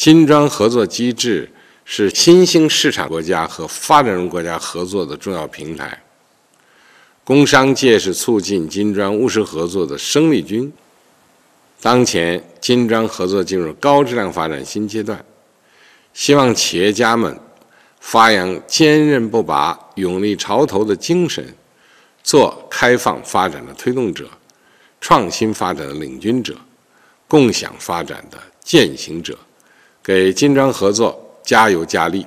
金砖合作机制是新兴市场国家和发展中国家合作的重要平台。工商界是促进金砖务实合作的生力军。当前，金砖合作进入高质量发展新阶段，希望企业家们发扬坚韧不拔、勇立潮头的精神，做开放发展的推动者、创新发展的领军者、共享发展的践行者。给金砖合作加油加力。